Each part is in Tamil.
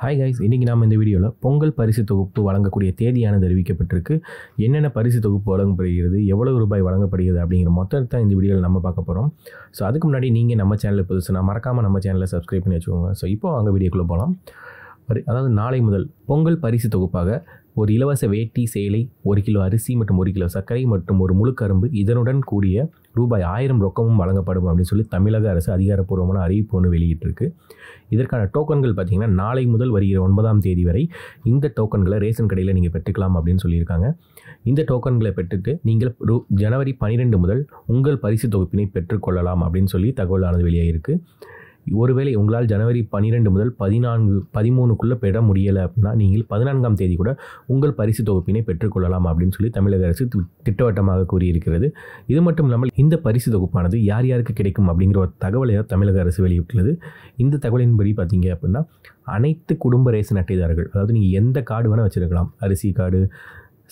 ஹாய் கைஸ் இன்றைக்கி நாம் இந்த வீடியோவில் பொங்கல் பரிசு தொகுப்பு வழங்கக்கூடிய தேதியானது அறிவிக்கப்பட்டிருக்கு என்னென்ன பரிசு தொகுப்பு வழங்கப்படுகிறது எவ்வளவு ரூபாய் வழங்கப்படுகிறது அப்படிங்கிற மொத்தத்தை இந்த வீடியோவில் நம்ம பார்க்க போகிறோம் ஸோ அதுக்கு முன்னாடி நீங்கள் நம்ம சேனலில் புதுசுனா மறக்காமல் நம்ம சேனலை சப்ஸ்கிரைப் பண்ணி வச்சுக்கோங்க ஸோ இப்போ அங்கே வீடியோக்குள்ளே போகலாம் அதாவது நாளை முதல் பொங்கல் பரிசு தொகுப்பாக ஒரு இலவச வேட்டி சேலை ஒரு கிலோ அரிசி மற்றும் ஒரு கிலோ சர்க்கரை மற்றும் ஒரு முழு கரும்பு இதனுடன் கூடிய ரூபாய் ஆயிரம் ரொக்கமும் வழங்கப்படும் அப்படின்னு சொல்லி தமிழக அரசு அதிகாரப்பூர்வமான அறிவிப்பு ஒன்று வெளியிட்டிருக்கு இதற்கான டோக்கன்கள் பார்த்திங்கன்னா நாளை முதல் வருகிற ஒன்பதாம் தேதி வரை இந்த டோக்கன்களை ரேஷன் கடையில் நீங்கள் பெற்றுக்கலாம் அப்படின்னு சொல்லியிருக்காங்க இந்த டோக்கன்களை பெற்றுட்டு நீங்கள் ரூ ஜனவரி பன்னிரெண்டு முதல் உங்கள் பரிசு தொகுப்பினை பெற்றுக்கொள்ளலாம் அப்படின்னு சொல்லி தகவலானது வெளியாகிருக்கு ஒருவேளை உங்களால் ஜனவரி பன்னிரெண்டு முதல் பதினான்கு பதிமூணுக்குள்ளே பெற முடியலை அப்படின்னா நீங்கள் பதினான்காம் தேதி கூட உங்கள் பரிசு தொகுப்பினை பெற்றுக்கொள்ளலாம் அப்படின்னு சொல்லி தமிழக அரசு திட்டவட்டமாக கூறியிருக்கிறது இது மட்டும் இல்லாமல் இந்த பரிசு தொகுப்பானது யார் யாருக்கு கிடைக்கும் அப்படிங்கிற ஒரு தகவலை தமிழக அரசு வெளியிட்டுள்ளது இந்த தகவலின்படி பார்த்தீங்க அப்படின்னா அனைத்து குடும்ப ரேசன் அட்டைதாரர்கள் அதாவது நீங்கள் எந்த கார்டு வேணால் வச்சுருக்கலாம் அரிசி கார்டு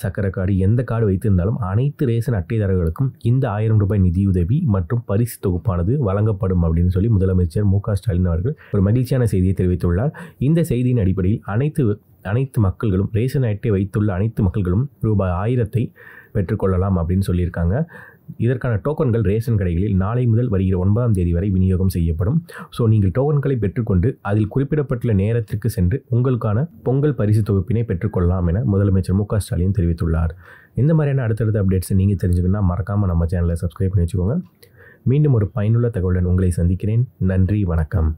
சக்கர கார்டு எந்த கார்டு வைத்திருந்தாலும் அனைத்து ரேசன் அட்டைதாரர்களுக்கும் இந்த ஆயிரம் ரூபாய் நிதியுதவி மற்றும் பரிசு தொகுப்பானது வழங்கப்படும் அப்படின்னு சொல்லி முதலமைச்சர் மு ஸ்டாலின் அவர்கள் ஒரு மகிழ்ச்சியான செய்தியை தெரிவித்துள்ளார் இந்த செய்தியின் அடிப்படையில் அனைத்து அனைத்து மக்கள்களும் ரேஷன் அட்டை வைத்துள்ள அனைத்து மக்கள்களும் ரூபாய் ஆயிரத்தை பெற்றுக்கொள்ளலாம் அப்படின்னு சொல்லியிருக்காங்க இதற்கான டோக்கன்கள் ரேஷன் கடைகளில் நாளை முதல் வருகிற ஒன்பதாம் தேதி வரை விநியோகம் செய்யப்படும் ஸோ நீங்கள் டோக்கன்களை பெற்றுக்கொண்டு அதில் குறிப்பிடப்பட்டுள்ள நேரத்திற்கு சென்று உங்களுக்கான பொங்கல் பரிசு தொகுப்பினை பெற்றுக்கொள்ளலாம் என முதலமைச்சர் மு ஸ்டாலின் தெரிவித்துள்ளார் இந்த மாதிரியான அடுத்தடுத்த அப்டேட்ஸை நீங்கள் தெரிஞ்சுக்கணும் மறக்காமல் நம்ம சேனலை சப்ஸ்கிரைப் பண்ணி வச்சுக்கோங்க மீண்டும் ஒரு பயனுள்ள தகவலுடன் உங்களை சந்திக்கிறேன் நன்றி வணக்கம்